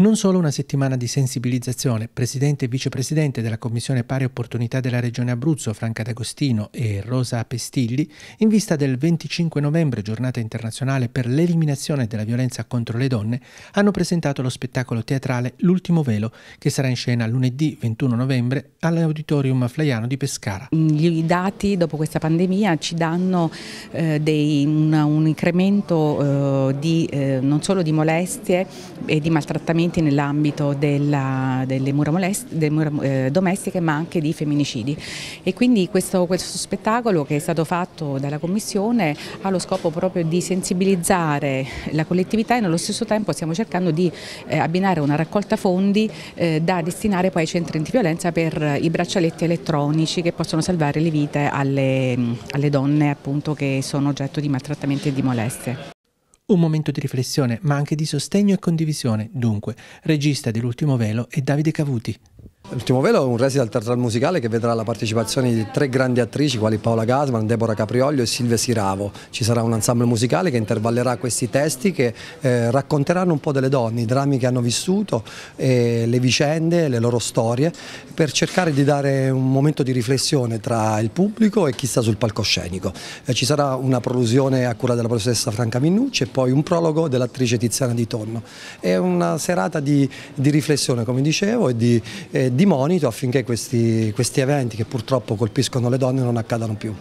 Non solo una settimana di sensibilizzazione, presidente e vicepresidente della Commissione Pari Opportunità della Regione Abruzzo, Franca D'Agostino e Rosa Pestilli, in vista del 25 novembre, giornata internazionale per l'eliminazione della violenza contro le donne, hanno presentato lo spettacolo teatrale L'ultimo velo, che sarà in scena lunedì 21 novembre all'Auditorium Flaiano di Pescara. I dati dopo questa pandemia ci danno eh, dei, un, un, incremento eh, di, eh, non solo di molestie e di maltrattamenti avvenimenti nell'ambito delle mura, molest, delle mura eh, domestiche ma anche di femminicidi e quindi questo, questo, spettacolo che è stato fatto dalla Commissione ha lo scopo proprio di sensibilizzare la collettività e nello stesso tempo stiamo cercando di eh, abbinare una raccolta fondi eh, da destinare poi ai centri antiviolenza per i braccialetti elettronici che possono salvare le vite alle, alle donne appunto, che sono oggetto di maltrattamenti e di molestie. Un momento di riflessione, ma anche di sostegno e condivisione, dunque, regista dell'ultimo velo è Davide Cavuti. L'ultimo velo è un resident teatrale musicale che vedrà la partecipazione di tre grandi attrici quali Paola Gasman, Deborah Caprioglio e Silvia Siravo. Ci sarà un ensemble musicale che intervallerà questi testi che eh, racconteranno un po' delle donne, i drammi che hanno vissuto, eh, le vicende, le loro storie, per cercare di dare un momento di riflessione tra il pubblico e chi sta sul palcoscenico. Eh, ci sarà una prolusione a cura della professoressa Franca Minnucci e poi un prologo dell'attrice Tiziana Di Tonno. È una serata di, di riflessione, come dicevo, e di eh, di monito affinché questi, questi eventi che purtroppo colpiscono le donne non accadano più.